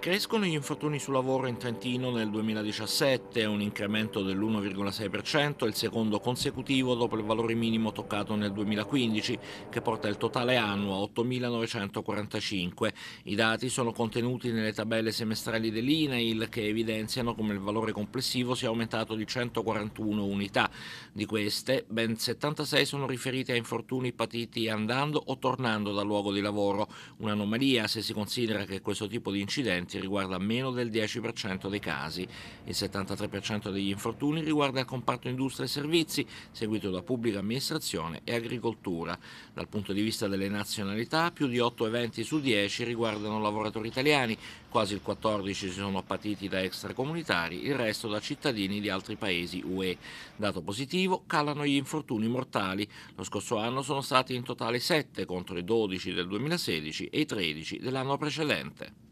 Crescono gli infortuni sul lavoro in Trentino nel 2017, un incremento dell'1,6%, il secondo consecutivo dopo il valore minimo toccato nel 2015, che porta il totale annuo a 8.945. I dati sono contenuti nelle tabelle semestrali dell'INAIL che evidenziano come il valore complessivo sia aumentato di 141 unità. Di queste, ben 76 sono riferite a infortuni patiti andando o tornando dal luogo di lavoro, un'anomalia se si considera che questo tipo di incidente incidenti riguarda meno del 10% dei casi. Il 73% degli infortuni riguarda il comparto industria e servizi, seguito da pubblica amministrazione e agricoltura. Dal punto di vista delle nazionalità, più di 8 eventi su 10 riguardano lavoratori italiani, quasi il 14 si sono patiti da extracomunitari, il resto da cittadini di altri paesi UE. Dato positivo, calano gli infortuni mortali. Lo scorso anno sono stati in totale 7 contro i 12 del 2016 e i 13 dell'anno precedente.